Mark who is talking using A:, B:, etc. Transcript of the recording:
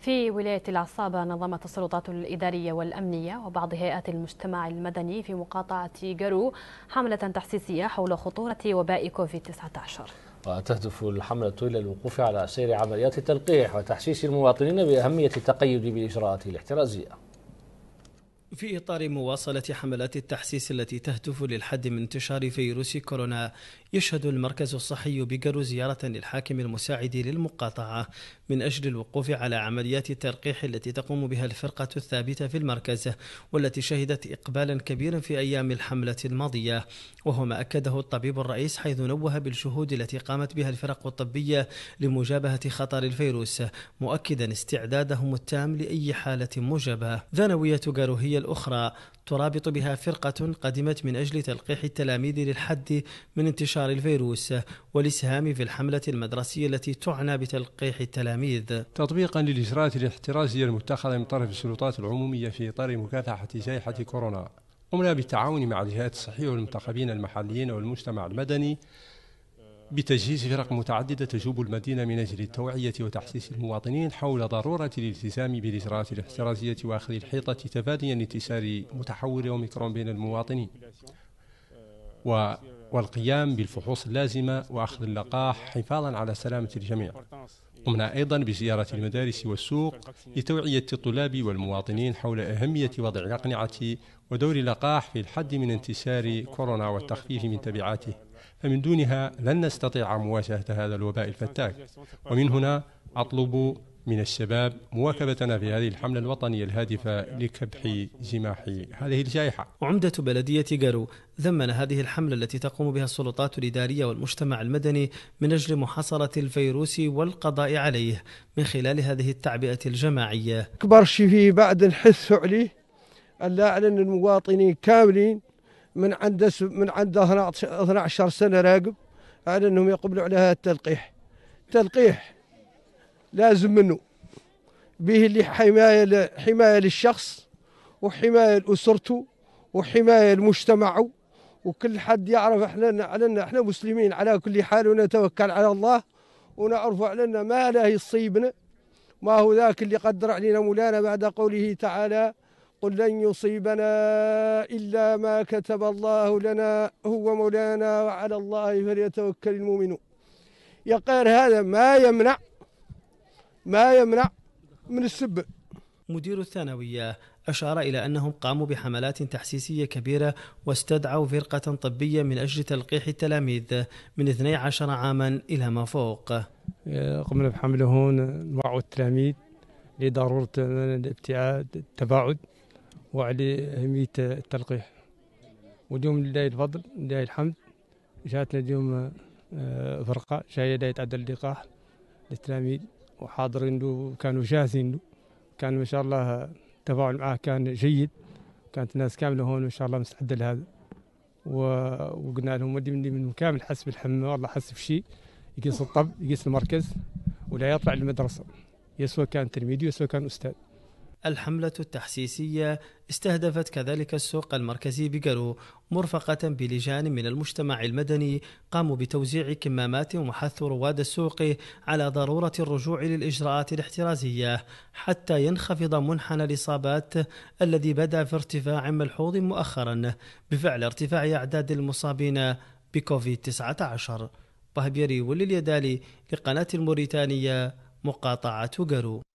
A: في ولاية العصابة نظمت السلطات الإدارية والأمنية وبعض هيئات المجتمع المدني في مقاطعة جرو حملة تحسيسية حول خطورة وباء كوفيد-19
B: وتهدف الحملة إلى الوقوف على سير عمليات التلقيح وتحسيس المواطنين بأهمية التقيد بالإجراءات الاحترازية في إطار مواصلة حملات التحسيس التي تهدف للحد من انتشار فيروس كورونا يشهد المركز الصحي بقرو زيارة للحاكم المساعد للمقاطعة من أجل الوقوف على عمليات التلقيح التي تقوم بها الفرقة الثابتة في المركز والتي شهدت إقبالا كبيرا في أيام الحملة الماضية وهو ما أكده الطبيب الرئيس حيث نوه بالشهود التي قامت بها الفرق الطبية لمجابهة خطر الفيروس مؤكدا استعدادهم التام لأي حالة مجابة ثانوية قرو هي الأخرى ترابط بها فرقة قدمت من أجل تلقيح التلاميذ للحد من انتشار الفيروس والإسهام في الحملة المدرسية التي تعنى بتلقيح التلاميذ تطبيقا للإجراءات الاحترازية المتخذة من طرف السلطات العمومية في إطار مكافحة
C: جائحة كورونا قمنا بالتعاون مع الجهات الصحية والمنتخبين المحليين والمجتمع المدني بتجهيز فرق متعددة تجوب المدينة من أجل التوعية وتحسيس المواطنين حول ضرورة الالتزام بالإجراءات الاحترازية وأخذ الحيطة تفاديا لانتشار متحور أوميكرون بين المواطنين و والقيام بالفحوص اللازمة وأخذ اللقاح حفاظا على سلامة الجميع قمنا أيضا بزيارة المدارس والسوق لتوعية الطلاب والمواطنين حول أهمية وضع الأقنعة ودور اللقاح في الحد من انتشار كورونا والتخفيف من تبعاته فمن دونها لن نستطيع مواجهة هذا الوباء الفتاك ومن هنا أطلب من الشباب مواكبتنا في هذه الحملة الوطنية الهادفة لكبح جماح
B: هذه الجائحة وعمدة بلدية قرو ذمن هذه الحملة التي تقوم بها السلطات الإدارية والمجتمع المدني من أجل محاصرة الفيروس والقضاء عليه من خلال هذه التعبئة الجماعية
A: أكبر شيء فيه بعد الحث عليه أن لا أعلن المواطنين كاملين من عند من عند 12 سنة راقب أعلن أنهم يقبلوا على هذا التلقيح تلقيح لازم منه به اللي حماية حماية للشخص وحماية لأسرته وحماية لمجتمعه وكل حد يعرف احنا علينا احنا مسلمين على كل حال ونتوكل على الله ونعرف علينا ما لا يصيبنا ما هو ذاك اللي قدر علينا مولانا بعد قوله تعالى قل لن يصيبنا إلا ما كتب الله لنا هو مولانا وعلى الله فليتوكل المؤمنون يقال هذا ما يمنع ما يمنع من السب
B: مدير الثانوية أشار إلى أنهم قاموا بحملات تحسيسية كبيرة واستدعوا فرقة طبية من أجل تلقيح التلاميذ من 12 عاما إلى ما فوق
D: قمنا بحمله هون وعوا التلاميذ لضرورة الابتعاد التباعد وعلى أهمية التلقيح واليوم لله الفضل لله الحمد جاتنا اليوم آه، فرقة جاية لا يتعدى اللقاح للتلاميذ وحاضرين له وكانوا جاهزين له كان ما شاء الله التفاعل معاه كان جيد كانت الناس كامله هون ان شاء الله مستعده لهذا وقلنا لهم ودي من كامل حس بالحمى والله حس بشيء يقيس الطب يقيس المركز ولا يطلع للمدرسه
B: يسوى كان تلميذ يسوى كان استاذ الحملة التحسيسية استهدفت كذلك السوق المركزي بقرو مرفقة بلجان من المجتمع المدني قاموا بتوزيع كمامات وحث رواد السوق على ضرورة الرجوع للإجراءات الاحترازية حتى ينخفض منحنى الإصابات الذي بدا في ارتفاع ملحوظ مؤخرا بفعل ارتفاع أعداد المصابين بكوفيد 19 بهبيري ولليدالي لقناة الموريتانية مقاطعة قرو